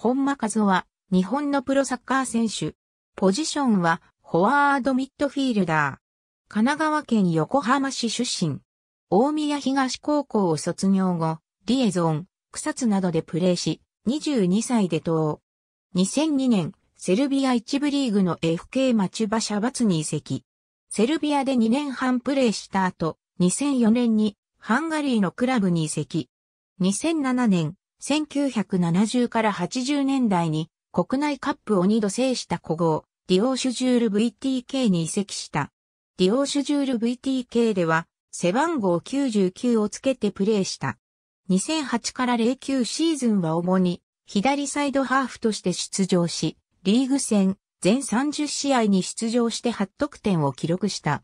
本間和夫は、日本のプロサッカー選手。ポジションは、フォワードミッドフィールダー。神奈川県横浜市出身。大宮東高校を卒業後、リエゾン、草津などでプレーし、22歳で投。2002年、セルビア一部リーグの FK マチュバシャバツに移籍。セルビアで2年半プレーした後、2004年にハンガリーのクラブに移籍。2007年、1970から80年代に国内カップを2度制した古豪、ディオーシュジュール VTK に移籍した。ディオーシュジュール VTK では背番号99をつけてプレーした。2008から09シーズンは主に左サイドハーフとして出場し、リーグ戦全30試合に出場して8得点を記録した。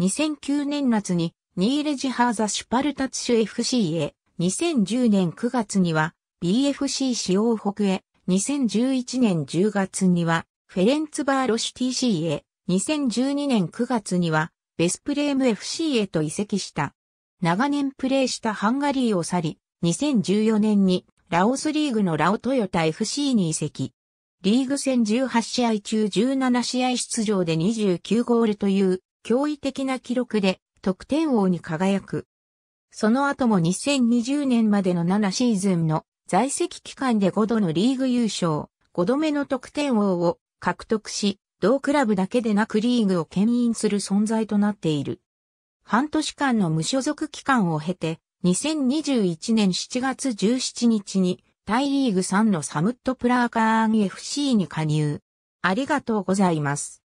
2009年夏にニーレジハーザ・シュパルタツシュ FC へ2010年9月には BFC 使用北へ、2011年10月にはフェレンツバーロシュ TC へ、2012年9月にはベスプレーム FC へと移籍した。長年プレーしたハンガリーを去り、2014年にラオスリーグのラオトヨタ FC に移籍。リーグ戦18試合中17試合出場で29ゴールという驚異的な記録で得点王に輝く。その後も2020年までの7シーズンの在籍期間で5度のリーグ優勝、5度目の得点王を獲得し、同クラブだけでなくリーグを牽引する存在となっている。半年間の無所属期間を経て、2021年7月17日に、タイリーグ3のサムットプラーカーン FC に加入。ありがとうございます。